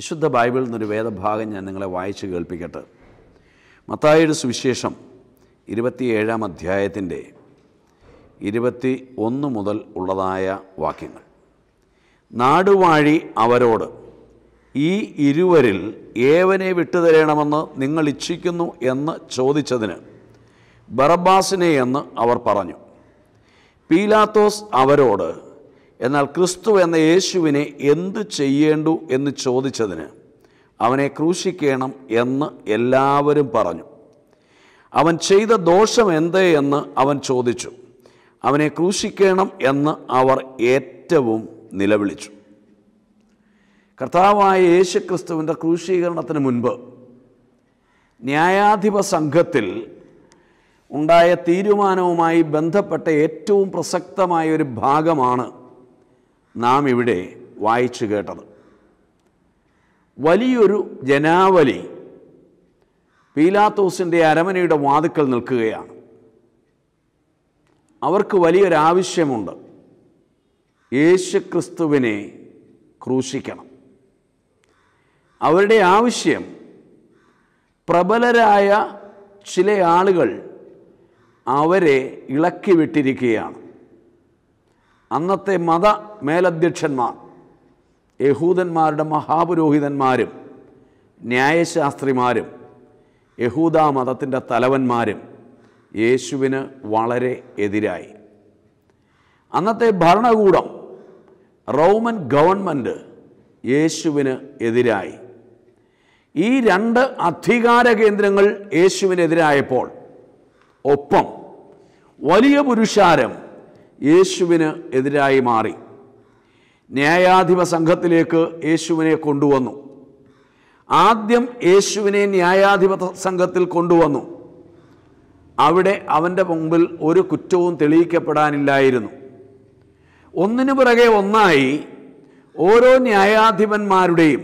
വിശുദ്ധ ബൈബിളിൽ നിന്നൊരു വേദഭാഗം ഞാൻ നിങ്ങളെ വായിച്ച് കേൾപ്പിക്കട്ടെ മത്തായിയുടെ സുവിശേഷം ഇരുപത്തിയേഴാം അധ്യായത്തിൻ്റെ ഇരുപത്തി ഒന്ന് മുതൽ ഉള്ളതായ വാക്യങ്ങൾ നാടുവാഴി അവരോട് ഈ ഇരുവരിൽ ഏവനെ വിട്ടുതരണമെന്ന് നിങ്ങൾ ഇച്ഛിക്കുന്നു എന്ന് ചോദിച്ചതിന് ബറബാസിനെ എന്ന് അവർ പറഞ്ഞു പീലാത്തോസ് അവരോട് എന്നാൽ ക്രിസ്തു എന്ന യേശുവിനെ എന്തു ചെയ്യേണ്ടു എന്ന് ചോദിച്ചതിന് അവനെ ക്രൂശിക്കണം എന്ന് എല്ലാവരും പറഞ്ഞു അവൻ ചെയ്ത ദോഷം എന്തേ എന്ന് അവൻ ചോദിച്ചു അവനെ ക്രൂശിക്കണം എന്ന് അവർ ഏറ്റവും നിലവിളിച്ചു കർത്താവായ ക്രിസ്തുവിൻ്റെ ക്രൂശീകരണത്തിന് മുൻപ് ന്യായാധിപ സംഘത്തിൽ ഉണ്ടായ തീരുമാനവുമായി ബന്ധപ്പെട്ട ഏറ്റവും പ്രസക്തമായ ഒരു ഭാഗമാണ് നാം ഇവിടെ വായിച്ചു കേട്ടത് വലിയൊരു ജനാവലി പീലാത്തോസിൻ്റെ അരമനയുടെ വാതുക്കൾ നിൽക്കുകയാണ് അവർക്ക് വലിയൊരാവശ്യമുണ്ട് യേശുക്രിസ്തുവിനെ ക്രൂശിക്കണം അവരുടെ ആവശ്യം പ്രബലരായ ചില ആളുകൾ അവരെ ഇളക്കി വിട്ടിരിക്കുകയാണ് അന്നത്തെ മത മേലധ്യക്ഷന്മാർ യഹൂദന്മാരുടെ മഹാപുരോഹിതന്മാരും ന്യായശാസ്ത്രിമാരും യഹൂദ മതത്തിൻ്റെ തലവന്മാരും യേശുവിന് വളരെ എതിരായി അന്നത്തെ ഭരണകൂടം റോമൻ ഗവൺമെൻറ് യേശുവിന് എതിരായി ഈ രണ്ട് അധികാര കേന്ദ്രങ്ങൾ യേശുവിനെതിരായപ്പോൾ ഒപ്പം വലിയ പുരുഷാരം യേശുവിന് എതിരായി മാറി ന്യായാധിപ സംഘത്തിലേക്ക് യേശുവിനെ കൊണ്ടുവന്നു ആദ്യം യേശുവിനെ ന്യായാധിപ സംഘത്തിൽ കൊണ്ടുവന്നു അവിടെ അവൻ്റെ മുമ്പിൽ ഒരു കുറ്റവും തെളിയിക്കപ്പെടാനില്ലായിരുന്നു ഒന്നിനു പിറകെ ഒന്നായി ഓരോ ന്യായാധിപന്മാരുടെയും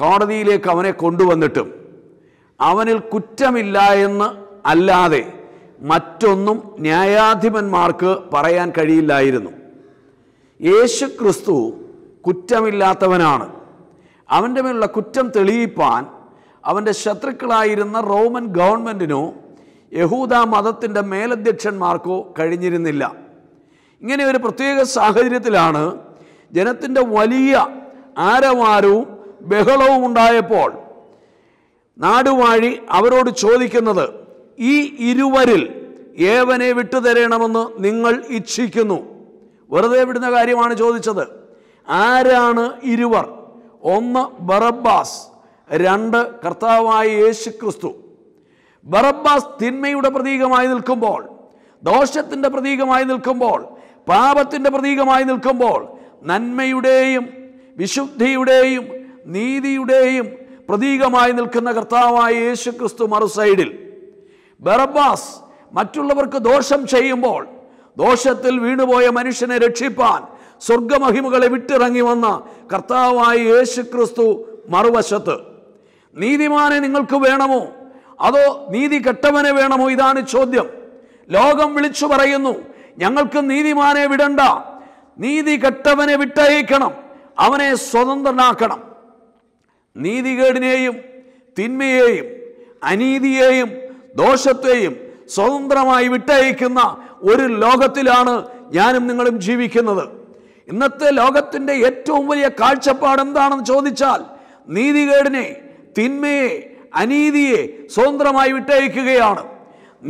കോടതിയിലേക്ക് അവനെ കൊണ്ടുവന്നിട്ടും അവനിൽ കുറ്റമില്ല എന്ന് അല്ലാതെ മറ്റൊന്നും ന്യായാധിപന്മാർക്ക് പറയാൻ കഴിയില്ലായിരുന്നു യേശു ക്രിസ്തു കുറ്റമില്ലാത്തവനാണ് അവൻ്റെ മേലുള്ള കുറ്റം തെളിയിപ്പാൻ അവൻ്റെ ശത്രുക്കളായിരുന്ന റോമൻ ഗവൺമെൻറ്റിനോ യഹൂദ മതത്തിൻ്റെ മേലധ്യക്ഷന്മാർക്കോ കഴിഞ്ഞിരുന്നില്ല ഇങ്ങനെ ഒരു പ്രത്യേക സാഹചര്യത്തിലാണ് ജനത്തിൻ്റെ വലിയ ആരവാരവും ബഹളവും ഉണ്ടായപ്പോൾ നാടുവാഴി അവരോട് ചോദിക്കുന്നത് ഈ ഇരുവരിൽ ഏവനെ വിട്ടുതരണമെന്ന് നിങ്ങൾ ഇച്ഛിക്കുന്നു വെറുതെ വിടുന്ന കാര്യമാണ് ചോദിച്ചത് ആരാണ് ഇരുവർ ഒന്ന് ബറബ്ബാസ് രണ്ട് കർത്താവായ യേശു ക്രിസ്തു ബറബ്ബാസ് തിന്മയുടെ പ്രതീകമായി നിൽക്കുമ്പോൾ ദോഷത്തിൻ്റെ പ്രതീകമായി നിൽക്കുമ്പോൾ പാപത്തിൻ്റെ പ്രതീകമായി നിൽക്കുമ്പോൾ നന്മയുടെയും വിശുദ്ധിയുടെയും നീതിയുടെയും പ്രതീകമായി നിൽക്കുന്ന കർത്താവായ യേശു ക്രിസ്തു മറുസൈഡിൽ ബറബാസ് മറ്റുള്ളവർക്ക് ദോഷം ചെയ്യുമ്പോൾ ദോഷത്തിൽ വീണുപോയ മനുഷ്യനെ രക്ഷിപ്പാൻ സ്വർഗമഹിമകളെ വിട്ടിറങ്ങി വന്ന കർത്താവായ യേശു ക്രിസ്തു മറുവശത്ത് നീതിമാനെ നിങ്ങൾക്ക് വേണമോ അതോ നീതി കെട്ടവനെ വേണമോ ഇതാണ് ചോദ്യം ലോകം വിളിച്ചു പറയുന്നു ഞങ്ങൾക്ക് നീതിമാനെ വിടണ്ട നീതി കെട്ടവനെ വിട്ടയക്കണം അവനെ സ്വതന്ത്രനാക്കണം നീതികേടിനെയും തിന്മയെയും അനീതിയെയും ദോഷത്തെയും സ്വതന്ത്രമായി വിട്ടയക്കുന്ന ഒരു ലോകത്തിലാണ് ഞാനും നിങ്ങളും ജീവിക്കുന്നത് ഇന്നത്തെ ലോകത്തിൻ്റെ ഏറ്റവും വലിയ കാഴ്ചപ്പാട് എന്താണെന്ന് ചോദിച്ചാൽ നീതികേടിനെ തിന്മയെ അനീതിയെ സ്വതന്ത്രമായി വിട്ടയക്കുകയാണ്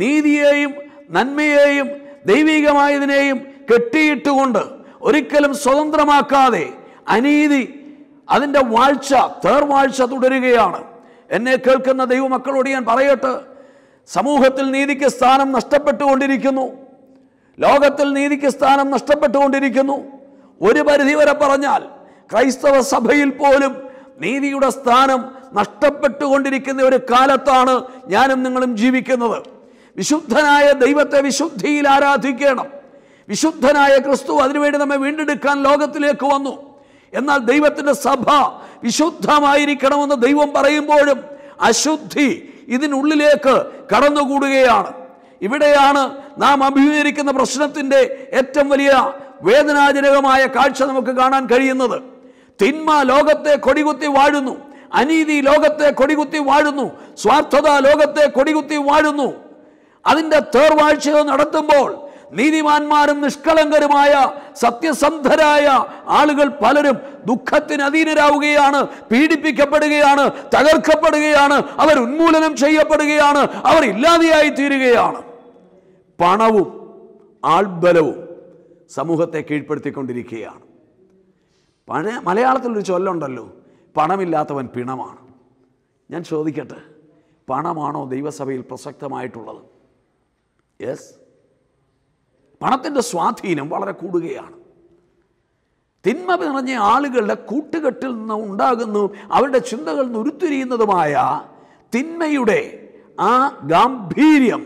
നീതിയെയും നന്മയെയും ദൈവികമായതിനെയും കെട്ടിയിട്ടുകൊണ്ട് ഒരിക്കലും സ്വതന്ത്രമാക്കാതെ അനീതി അതിൻ്റെ വാഴ്ച തേർവാഴ്ച തുടരുകയാണ് എന്നെ കേൾക്കുന്ന ദൈവമക്കളോട് ഞാൻ പറയട്ടെ സമൂഹത്തിൽ നീതിക്ക് സ്ഥാനം നഷ്ടപ്പെട്ടുകൊണ്ടിരിക്കുന്നു ലോകത്തിൽ നീതിക്ക് സ്ഥാനം നഷ്ടപ്പെട്ടുകൊണ്ടിരിക്കുന്നു ഒരു പരിധിവരെ പറഞ്ഞാൽ ക്രൈസ്തവ സഭയിൽ പോലും നീതിയുടെ സ്ഥാനം നഷ്ടപ്പെട്ടുകൊണ്ടിരിക്കുന്ന ഒരു കാലത്താണ് ഞാനും നിങ്ങളും ജീവിക്കുന്നത് വിശുദ്ധനായ ദൈവത്തെ വിശുദ്ധിയിൽ ആരാധിക്കണം വിശുദ്ധനായ ക്രിസ്തു അതിനുവേണ്ടി നമ്മെ വീണ്ടെടുക്കാൻ ലോകത്തിലേക്ക് വന്നു എന്നാൽ ദൈവത്തിൻ്റെ സഭ വിശുദ്ധമായിരിക്കണമെന്ന് ദൈവം പറയുമ്പോഴും അശുദ്ധി ഇതിനുള്ളിലേക്ക് കടന്നുകൂടുകയാണ് ഇവിടെയാണ് നാം അഭിമുഖീകരിക്കുന്ന പ്രശ്നത്തിൻ്റെ ഏറ്റവും വലിയ വേദനാജനകമായ കാഴ്ച നമുക്ക് കാണാൻ കഴിയുന്നത് തിന്മ ലോകത്തെ കൊടികുത്തി വാഴുന്നു അനീതി ലോകത്തെ കൊടികുത്തി വാഴുന്നു സ്വാർത്ഥത ലോകത്തെ കൊടികുത്തി വാഴുന്നു അതിൻ്റെ തേർവാഴ്ചകൾ നടത്തുമ്പോൾ നീതിമാന്മാരും നിഷ്കളങ്കരുമായ സത്യസന്ധരായ ആളുകൾ പലരും ദുഃഖത്തിന് അധീനരാവുകയാണ് പീഡിപ്പിക്കപ്പെടുകയാണ് തകർക്കപ്പെടുകയാണ് അവർ ഉന്മൂലനം ചെയ്യപ്പെടുകയാണ് അവർ ഇല്ലാതെയായി തീരുകയാണ് പണവും ആൾബലവും സമൂഹത്തെ കീഴ്പ്പെടുത്തിക്കൊണ്ടിരിക്കുകയാണ് പഴയ മലയാളത്തിലൊരു ചൊല്ലുണ്ടല്ലോ പണമില്ലാത്തവൻ പിണമാണ് ഞാൻ ചോദിക്കട്ടെ പണമാണോ ദൈവസഭയിൽ പ്രസക്തമായിട്ടുള്ളത് യെസ് പണത്തിൻ്റെ സ്വാധീനം വളരെ കൂടുകയാണ് തിന്മ നിറഞ്ഞ ആളുകളുടെ കൂട്ടുകെട്ടിൽ നിന്ന് ഉണ്ടാകുന്നു അവരുടെ ചിന്തകൾ നിന്ന് തിന്മയുടെ ആ ഗാംഭീര്യം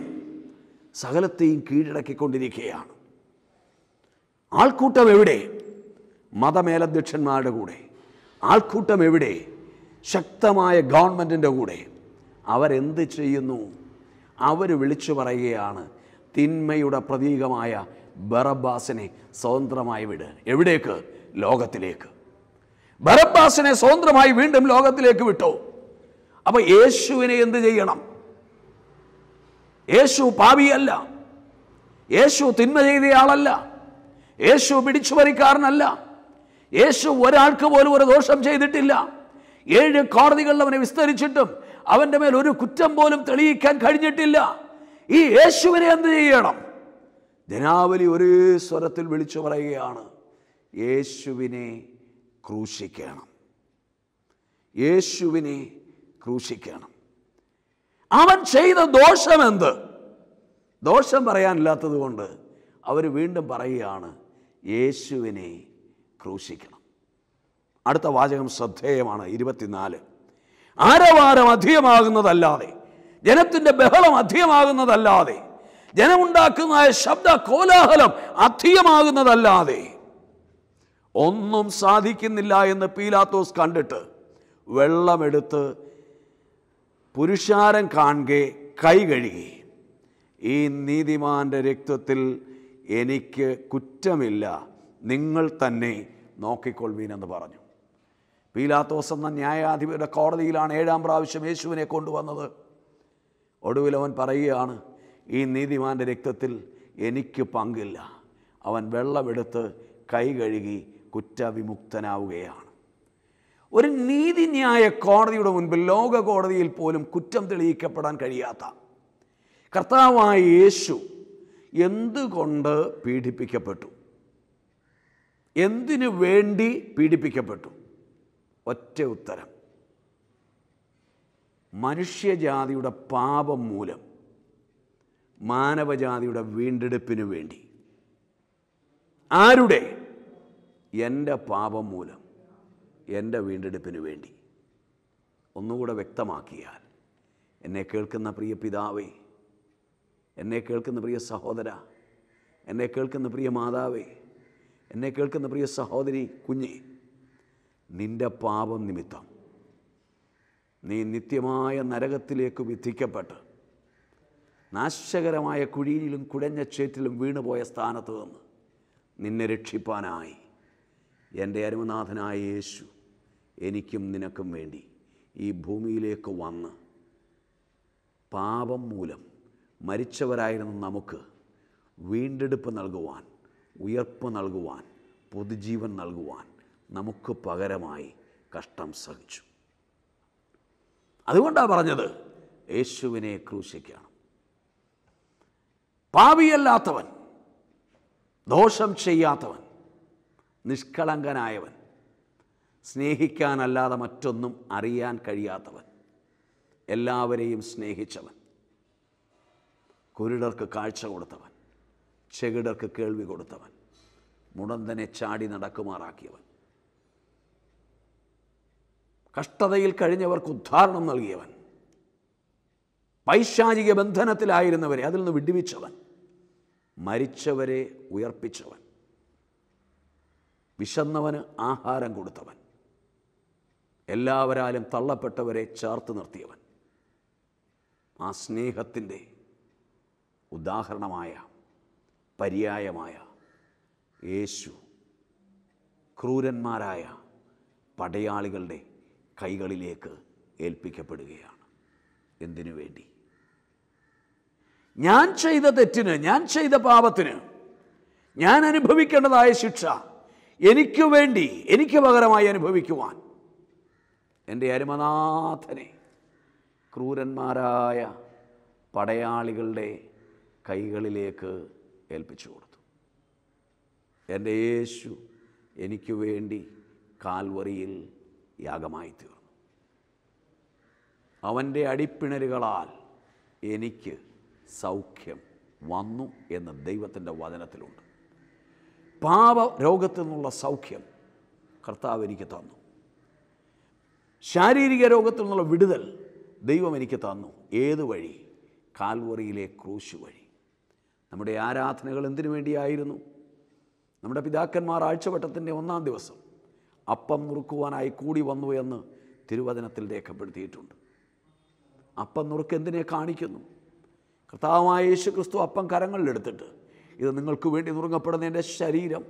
സകലത്തെയും കീഴടക്കിക്കൊണ്ടിരിക്കുകയാണ് ആൾക്കൂട്ടം എവിടെ മതമേലധ്യക്ഷന്മാരുടെ കൂടെ ആൾക്കൂട്ടം എവിടെ ശക്തമായ ഗവൺമെൻറ്റിൻ്റെ കൂടെ അവരെന്ത് ചെയ്യുന്നു അവർ വിളിച്ചു പറയുകയാണ് തിന്മയുടെ പ്രതീകമായ ബറബാസിനെ സ്വതന്ത്രമായി വിട് എവിടേക്ക് ലോകത്തിലേക്ക് ബറബാസിനെ സ്വതന്ത്രമായി വീണ്ടും ലോകത്തിലേക്ക് വിട്ടു അപ്പോൾ യേശുവിനെ എന്ത് ചെയ്യണം യേശു പാപിയല്ല യേശു തിന്മ ചെയ്തയാളല്ല യേശു പിടിച്ചുപറിക്കാരനല്ല യേശു ഒരാൾക്ക് പോലും ഒരു ദോഷം ചെയ്തിട്ടില്ല ഏഴ് കോടതികളിൽ അവനെ വിസ്തരിച്ചിട്ടും അവൻ്റെ മേൽ ഒരു കുറ്റം പോലും തെളിയിക്കാൻ കഴിഞ്ഞിട്ടില്ല ഈ യേശുവിനെ എന്ത് ചെയ്യണം ജനാവലി ഒരേ സ്വരത്തിൽ വിളിച്ചു പറയുകയാണ് യേശുവിനെ ക്രൂശിക്കണം യേശുവിനെ ക്രൂശിക്കണം അവൻ ചെയ്ത ദോഷമെന്ത് ദോഷം പറയാനില്ലാത്തത് കൊണ്ട് അവർ വീണ്ടും പറയുകയാണ് യേശുവിനെ ക്രൂശിക്കണം അടുത്ത വാചകം ശ്രദ്ധേയമാണ് ഇരുപത്തിനാല് ആരവാരം അധികമാകുന്നതല്ലാതെ ജനത്തിൻ്റെ ബഹളം അധികമാകുന്നതല്ലാതെ ജനമുണ്ടാക്കുന്നതായ ശബ്ദ കോലാഹലം അധികമാകുന്നതല്ലാതെ ഒന്നും സാധിക്കുന്നില്ല എന്ന് പീലാത്തോസ് കണ്ടിട്ട് വെള്ളമെടുത്ത് പുരുഷാരം കാണുകെ കൈ കഴുകി ഈ നീതിമാൻ്റെ രക്തത്തിൽ എനിക്ക് കുറ്റമില്ല നിങ്ങൾ തന്നെ നോക്കിക്കൊള്ളീനെന്ന് പറഞ്ഞു പീലാത്തോസ് എന്ന ന്യായാധിപരുടെ കോടതിയിലാണ് ഏഴാം പ്രാവശ്യം യേശുവിനെ കൊണ്ടുവന്നത് ഒടുവിൽ അവൻ പറയുകയാണ് ഈ നീതിമാൻ്റെ രക്തത്തിൽ എനിക്ക് പങ്കില്ല അവൻ വെള്ളമെടുത്ത് കൈ കഴുകി കുറ്റവിമുക്തനാവുകയാണ് ഒരു നീതിന്യായ കോടതിയുടെ മുൻപിൽ ലോക കോടതിയിൽ പോലും കുറ്റം തെളിയിക്കപ്പെടാൻ കഴിയാത്ത കർത്താവായ യേശു എന്തുകൊണ്ട് പീഡിപ്പിക്കപ്പെട്ടു എന്തിനു വേണ്ടി പീഡിപ്പിക്കപ്പെട്ടു ഒറ്റ ഉത്തരം മനുഷ്യജാതിയുടെ പാപം മൂലം മാനവജാതിയുടെ വീണ്ടെടുപ്പിന് വേണ്ടി ആരുടെ എൻ്റെ പാപം മൂലം എൻ്റെ വീണ്ടെടുപ്പിന് വേണ്ടി ഒന്നുകൂടെ വ്യക്തമാക്കിയാൽ എന്നെ കേൾക്കുന്ന പ്രിയ പിതാവേ എന്നെ കേൾക്കുന്ന പ്രിയ സഹോദര എന്നെ കേൾക്കുന്ന പ്രിയ മാതാവേ എന്നെ കേൾക്കുന്ന പ്രിയ സഹോദരി കുഞ്ഞ് നിൻ്റെ പാപം നിമിത്തം നീ നിത്യമായ നരകത്തിലേക്ക് വിധിക്കപ്പെട്ട് നാശകരമായ കുഴിയിലും കുടഞ്ഞ ചേറ്റിലും വീണുപോയ സ്ഥാനത്ത് നിന്ന് നിന്നെ രക്ഷിപ്പാനായി എൻ്റെ അരുമനാഥനായ യേശു എനിക്കും നിനക്കും വേണ്ടി ഈ ഭൂമിയിലേക്ക് വന്ന് പാപം മൂലം മരിച്ചവരായിരുന്ന നമുക്ക് വീണ്ടെടുപ്പ് നൽകുവാൻ ഉയർപ്പ് നൽകുവാൻ പൊതുജീവൻ നൽകുവാൻ നമുക്ക് പകരമായി കഷ്ടം സഹിച്ചു അതുകൊണ്ടാണ് പറഞ്ഞത് യേശുവിനെ ക്രൂശിക്കണം പാപിയല്ലാത്തവൻ ദോഷം ചെയ്യാത്തവൻ നിഷ്കളങ്കനായവൻ സ്നേഹിക്കാനല്ലാതെ മറ്റൊന്നും അറിയാൻ കഴിയാത്തവൻ എല്ലാവരെയും സ്നേഹിച്ചവൻ കുരുടർക്ക് കാഴ്ച കൊടുത്തവൻ ചെകിടർക്ക് കേൾവി കൊടുത്തവൻ മുടന്തനെ ചാടി നടക്കുമാറാക്കിയവൻ കഷ്ടതയിൽ കഴിഞ്ഞവർക്ക് ഉദ്ധാരണം നൽകിയവൻ പൈശാചിക ബന്ധനത്തിലായിരുന്നവരെ അതിൽ നിന്ന് വിടുവിച്ചവൻ മരിച്ചവരെ ഉയർപ്പിച്ചവൻ വിശന്നവന് ആഹാരം കൊടുത്തവൻ എല്ലാവരാലും തള്ളപ്പെട്ടവരെ ചേർത്ത് നിർത്തിയവൻ ആ സ്നേഹത്തിൻ്റെ ഉദാഹരണമായ പര്യായമായ യേശു ക്രൂരന്മാരായ പടയാളികളുടെ കൈകളിലേക്ക് ഏൽപ്പിക്കപ്പെടുകയാണ് എന്തിനു വേണ്ടി ഞാൻ ചെയ്ത തെറ്റിന് ഞാൻ ചെയ്ത പാപത്തിന് ഞാൻ അനുഭവിക്കേണ്ടതായ ശിക്ഷ എനിക്ക് വേണ്ടി എനിക്ക് പകരമായി അനുഭവിക്കുവാൻ എൻ്റെ അരുമനാഥനെ ക്രൂരന്മാരായ പടയാളികളുടെ കൈകളിലേക്ക് ഏൽപ്പിച്ചു കൊടുത്തു എൻ്റെ യേശു എനിക്ക് വേണ്ടി കാൽവറിയിൽ യാഗമായി തീർന്നു അവൻ്റെ അടിപ്പിണരുകളാൽ എനിക്ക് സൗഖ്യം വന്നു എന്ന് ദൈവത്തിൻ്റെ വചനത്തിലുണ്ട് പാപ രോഗത്തിൽ നിന്നുള്ള സൗഖ്യം കർത്താവ് എനിക്ക് തന്നു ശാരീരിക രോഗത്തിൽ നിന്നുള്ള വിടുതൽ ദൈവം എനിക്ക് തന്നു ഏത് വഴി കാൽവറിയിലെ ക്രൂശ് വഴി നമ്മുടെ ആരാധനകൾ എന്തിനു വേണ്ടിയായിരുന്നു നമ്മുടെ പിതാക്കന്മാർ ആഴ്ചവട്ടത്തിൻ്റെ ഒന്നാം ദിവസം അപ്പം നുറുക്കുവാനായി കൂടി വന്നു എന്ന് തിരുവചനത്തിൽ രേഖപ്പെടുത്തിയിട്ടുണ്ട് അപ്പം നുറുക്ക് എന്തിനെ കാണിക്കുന്നു കർത്താവായ യേശു ക്രിസ്തു അപ്പം കരങ്ങളിലെടുത്തിട്ട് ഇത് നിങ്ങൾക്ക് വേണ്ടി നുറുങ്ങപ്പെടുന്ന എൻ്റെ ശരീരം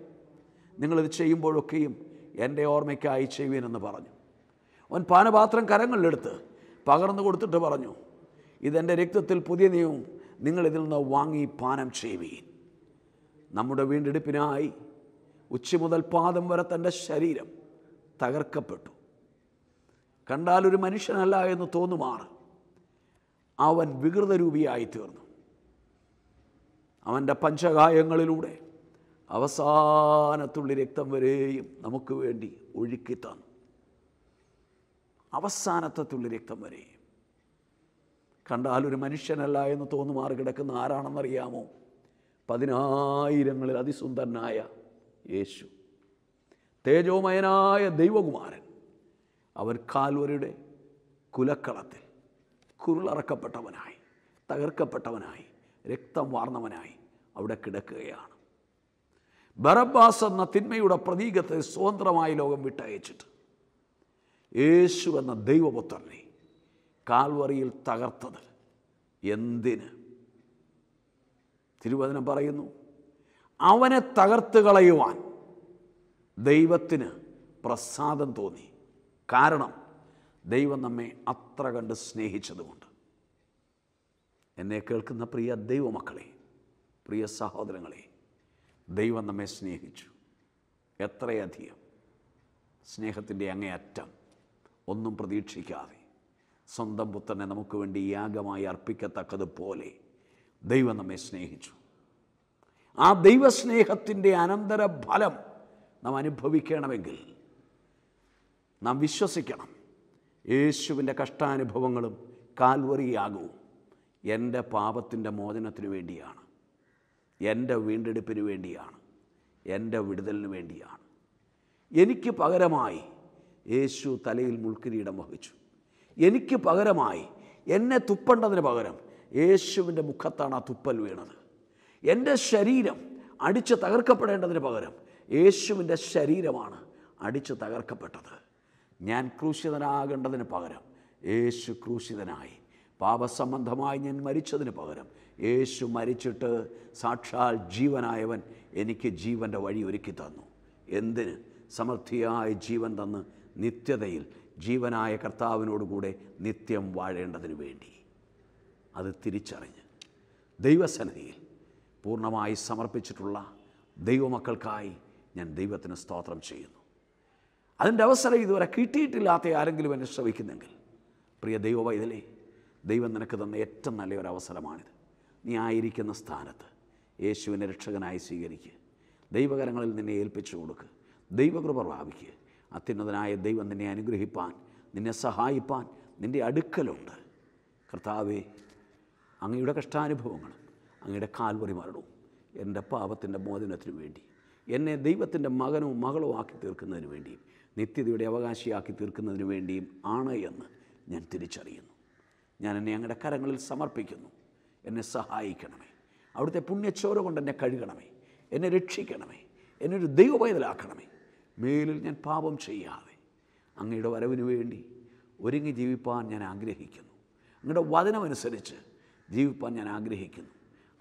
നിങ്ങളിത് ചെയ്യുമ്പോഴൊക്കെയും എൻ്റെ ഓർമ്മയ്ക്കായി ചെയ്യുവനെന്ന് പറഞ്ഞു അവൻ പാനപാത്രം കരങ്ങളിലെടുത്ത് പകർന്നു കൊടുത്തിട്ട് പറഞ്ഞു ഇതെൻ്റെ രക്തത്തിൽ പുതിയ നിയമം നിങ്ങളിതിൽ നിന്ന് വാങ്ങി പാനം ചെയ്യുവീൻ നമ്മുടെ വീണ്ടെടുപ്പിനായി ഉച്ച മുതൽ പാദം വരെ തൻ്റെ ശരീരം തകർക്കപ്പെട്ടു കണ്ടാൽ ഒരു മനുഷ്യനല്ല എന്ന് തോന്നുമാറ് അവൻ വികൃതരൂപിയായി തീർന്നു അവൻ്റെ പഞ്ചകായങ്ങളിലൂടെ അവസാനത്തുള്ളി രക്തം വരെയും നമുക്ക് വേണ്ടി ഒഴുക്കി തന്നു അവസാനത്തെ തുള്ളി രക്തം വരെയും ഒരു മനുഷ്യനല്ല എന്ന് തോന്നുമാർ കിടക്കുന്ന ആരാണെന്നറിയാമോ പതിനായിരങ്ങളിൽ അതിസുന്ദരനായ യേശു തേജോമയനായ ദൈവകുമാരൻ അവൻ കാൽവരുടെ കുലക്കളത്തിൽ കുരുളറക്കപ്പെട്ടവനായി തകർക്കപ്പെട്ടവനായി രക്തം വാർന്നവനായി അവിടെ കിടക്കുകയാണ് ബറബാസ് എന്ന തിന്മയുടെ പ്രതീകത്തെ സ്വതന്ത്രമായി ലോകം വിട്ടയച്ചിട്ട് യേശു എന്ന ദൈവപുത്രനെ കാൽവറിയിൽ തകർത്തത് എന്തിന് തിരുവചനം പറയുന്നു അവനെ തകർത്ത് കളയുവാൻ ദൈവത്തിന് പ്രസാദം തോന്നി കാരണം ദൈവം നമ്മെ അത്ര കണ്ട് സ്നേഹിച്ചതുകൊണ്ട് എന്നെ കേൾക്കുന്ന പ്രിയ ദൈവമക്കളെ പ്രിയ സഹോദരങ്ങളെ ദൈവം നമ്മെ സ്നേഹിച്ചു എത്രയധികം സ്നേഹത്തിൻ്റെ അങ്ങേയറ്റം ഒന്നും പ്രതീക്ഷിക്കാതെ സ്വന്തം പുത്രനെ നമുക്ക് വേണ്ടി യാഗമായി അർപ്പിക്കത്തക്കതുപോലെ ദൈവം നമ്മെ സ്നേഹിച്ചു ആ ദൈവസ്നേഹത്തിൻ്റെ അനന്തര ഫലം നാം അനുഭവിക്കണമെങ്കിൽ നാം വിശ്വസിക്കണം യേശുവിൻ്റെ കഷ്ടാനുഭവങ്ങളും കാൽവറിയാകും എൻ്റെ പാപത്തിൻ്റെ മോചനത്തിനു വേണ്ടിയാണ് എൻ്റെ വീണ്ടെടുപ്പിന് വേണ്ടിയാണ് എൻ്റെ വിടുതലിന് വേണ്ടിയാണ് എനിക്ക് പകരമായി യേശു തലയിൽ മുൾക്കിരീടം വഹിച്ചു എനിക്ക് പകരമായി എന്നെ തുപ്പണ്ടതിന് പകരം യേശുവിൻ്റെ മുഖത്താണ് ആ തുപ്പൽ വീണത് എൻ്റെ ശരീരം അടിച്ച് തകർക്കപ്പെടേണ്ടതിന് പകരം യേശുവിൻ്റെ ശരീരമാണ് അടിച്ചു തകർക്കപ്പെട്ടത് ഞാൻ ക്രൂശിതനാകേണ്ടതിന് പകരം യേശു ക്രൂശിതനായി പാപസംബന്ധമായി ഞാൻ മരിച്ചതിന് പകരം യേശു മരിച്ചിട്ട് സാക്ഷാൽ ജീവനായവൻ എനിക്ക് ജീവൻ്റെ വഴി ഒരുക്കി തന്നു എന്തിന് സമൃദ്ധിയായ ജീവൻ തന്ന് നിത്യതയിൽ ജീവനായ കർത്താവിനോടുകൂടെ നിത്യം വാഴേണ്ടതിന് വേണ്ടി അത് തിരിച്ചറിഞ്ഞ് ദൈവസന്നിധിയിൽ പൂർണ്ണമായി സമർപ്പിച്ചിട്ടുള്ള ദൈവമക്കൾക്കായി ഞാൻ ദൈവത്തിന് സ്തോത്രം ചെയ്യുന്നു അതിൻ്റെ അവസരം ഇതുവരെ കിട്ടിയിട്ടില്ലാത്ത ആരെങ്കിലും എന്നെ ശ്രമിക്കുന്നെങ്കിൽ പ്രിയ ദൈവവൈതലേ ദൈവം നിനക്ക് തന്ന ഏറ്റവും നല്ലൊരു നീ ആയിരിക്കുന്ന സ്ഥാനത്ത് യേശുവിനെ രക്ഷകനായി സ്വീകരിക്കുക ദൈവകരങ്ങളിൽ നിന്നെ ഏൽപ്പിച്ചു കൊടുക്കുക ദൈവകൃപ പ്രാപിക്കുക അത്യുന്നതനായ ദൈവം നിന്നെ അനുഗ്രഹിപ്പാൻ നിന്നെ സഹായിപ്പാൻ നിൻ്റെ അടുക്കലുണ്ട് കർത്താവേ അങ്ങയുടെ കഷ്ടാനുഭവങ്ങളും അങ്ങയുടെ കാൽവറി മരണവും എൻ്റെ പാപത്തിൻ്റെ മോചനത്തിനു വേണ്ടി എന്നെ ദൈവത്തിൻ്റെ മകനും മകളോ ആക്കി തീർക്കുന്നതിന് വേണ്ടിയും നിത്യതയുടെ അവകാശിയാക്കി തീർക്കുന്നതിന് വേണ്ടിയും ആണ് എന്ന് ഞാൻ തിരിച്ചറിയുന്നു ഞാൻ എന്നെ അങ്ങയുടെ കരങ്ങളിൽ സമർപ്പിക്കുന്നു എന്നെ സഹായിക്കണമേ അവിടുത്തെ പുണ്യച്ചോര കൊണ്ട് എന്നെ കഴുകണമേ എന്നെ രക്ഷിക്കണമേ എന്നെ ഒരു മേലിൽ ഞാൻ പാപം ചെയ്യാതെ അങ്ങയുടെ വരവിന് വേണ്ടി ഒരുങ്ങി ജീവിപ്പാൻ ഞാൻ ആഗ്രഹിക്കുന്നു അങ്ങയുടെ വചനമനുസരിച്ച് ജീവിപ്പാൻ ഞാൻ ആഗ്രഹിക്കുന്നു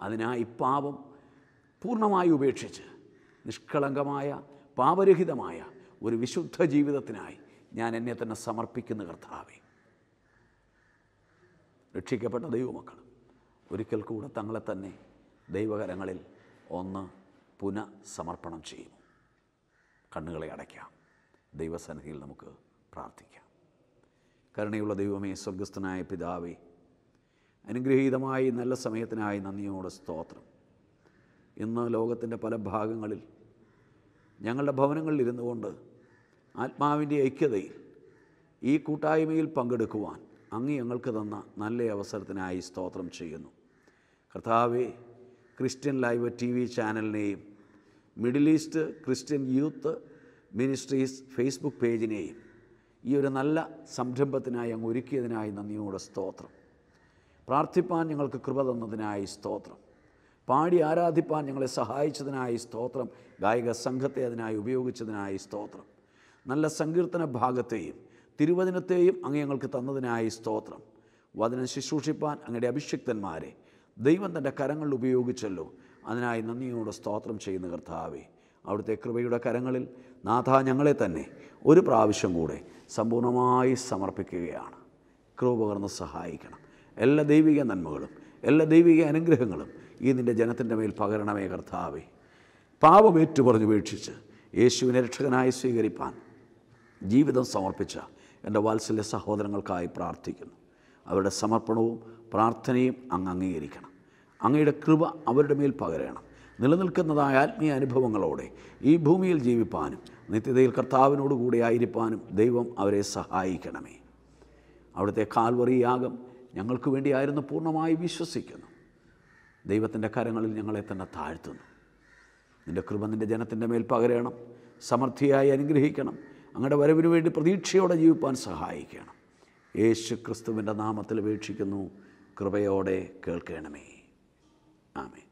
അതിനായി പാപം പൂർണ്ണമായി ഉപേക്ഷിച്ച് നിഷ്കളങ്കമായ പാപരഹിതമായ ഒരു വിശുദ്ധ ജീവിതത്തിനായി ഞാൻ എന്നെ തന്നെ സമർപ്പിക്കുന്ന കർത്താവേ രക്ഷിക്കപ്പെട്ട ദൈവമക്കൾ ഒരിക്കൽ കൂടെ തങ്ങളെ തന്നെ ദൈവകരങ്ങളിൽ ഒന്ന് പുനഃസമർപ്പണം ചെയ്യുന്നു കണ്ണുകളെ അടയ്ക്കാം ദൈവസന്നിധിയിൽ നമുക്ക് പ്രാർത്ഥിക്കാം കരുണയുള്ള ദൈവമേ സ്വർഗസ്ഥനായ പിതാവേ അനുഗ്രഹീതമായി നല്ല സമയത്തിനായി നന്ദിയോടെ സ്തോത്രം ഇന്ന് ലോകത്തിൻ്റെ പല ഭാഗങ്ങളിൽ ഞങ്ങളുടെ ഭവനങ്ങളിൽ ഇരുന്നു കൊണ്ട് ആത്മാവിൻ്റെ ഐക്യതയിൽ ഈ കൂട്ടായ്മയിൽ പങ്കെടുക്കുവാൻ അങ്ങ് ഞങ്ങൾക്ക് തന്ന നല്ല അവസരത്തിനായി സ്തോത്രം ചെയ്യുന്നു കർത്താവെ ക്രിസ്ത്യൻ ലൈവ് ടി വി ചാനലിനെയും middle east Christian youth ministries Facebook പേജിനെയും ഈ ഒരു നല്ല സംരംഭത്തിനായി അങ്ങ് ഒരുക്കിയതിനായി നന്ദിയോടെ സ്തോത്രം പ്രാർത്ഥിപ്പാൻ ഞങ്ങൾക്ക് കൃപ തന്നതിനായി സ്തോത്രം പാടി ആരാധിപ്പാൻ ഞങ്ങളെ സഹായിച്ചതിനായി സ്തോത്രം ഗായക സംഘത്തെ അതിനായി ഉപയോഗിച്ചതിനായി സ്തോത്രം നല്ല സങ്കീർത്തന ഭാഗത്തെയും തിരുവചനത്തെയും അങ്ങ് ഞങ്ങൾക്ക് തന്നതിനായി സ്തോത്രം വചനം ശുശ്രൂഷിപ്പാൻ അങ്ങയുടെ അഭിഷിക്തന്മാരെ ദൈവം തൻ്റെ കരങ്ങൾ ഉപയോഗിച്ചല്ലോ അതിനായി നന്ദിയോടെ സ്തോത്രം ചെയ്യുന്ന കർത്താവേ അവിടുത്തെ കൃപയുടെ കരങ്ങളിൽ നാഥ ഞങ്ങളെ തന്നെ ഒരു പ്രാവശ്യം കൂടെ സമ്പൂർണ്ണമായി സമർപ്പിക്കുകയാണ് കൃപ പകർന്ന് സഹായിക്കണം എല്ലാ ദൈവിക നന്മകളും എല്ലാ ദൈവിക അനുഗ്രഹങ്ങളും ഈ നിൻ്റെ ജനത്തിൻ്റെ മേൽ പകരണമേ കർത്താവേ പാപമേറ്റു വീക്ഷിച്ച് യേശുവിനെ രക്ഷകനായി സ്വീകരിപ്പാൻ ജീവിതം സമർപ്പിച്ച എൻ്റെ വാത്സല്യ സഹോദരങ്ങൾക്കായി പ്രാർത്ഥിക്കുന്നു അവരുടെ സമർപ്പണവും പ്രാർത്ഥനയും അങ്ങ് അംഗീകരിക്കണം അങ്ങയുടെ കൃപ അവരുടെ മേൽ പകരണം നിലനിൽക്കുന്നതായ ആത്മീയ അനുഭവങ്ങളോടെ ഈ ഭൂമിയിൽ ജീവിപ്പാനും നിത്യതയിൽ കർത്താവിനോട് കൂടെ ആയിരിക്കാനും ദൈവം അവരെ സഹായിക്കണമേ അവിടുത്തെ കാൽവറി യാഗം ഞങ്ങൾക്ക് വേണ്ടിയായിരുന്നു പൂർണ്ണമായി വിശ്വസിക്കുന്നു ദൈവത്തിൻ്റെ കരങ്ങളിൽ ഞങ്ങളെ തന്നെ താഴ്ത്തുന്നു നിൻ്റെ കൃപ നിൻ്റെ ജനത്തിൻ്റെ മേൽ പകരണം സമൃദ്ധിയായി അനുഗ്രഹിക്കണം അങ്ങയുടെ വരവിന് വേണ്ടി പ്രതീക്ഷയോടെ ജീവിപ്പാൻ സഹായിക്കണം യേശു ക്രിസ്തുവിൻ്റെ നാമത്തിൽ വീക്ഷിക്കുന്നു കൃപയോടെ കേൾക്കണമേ ആമേ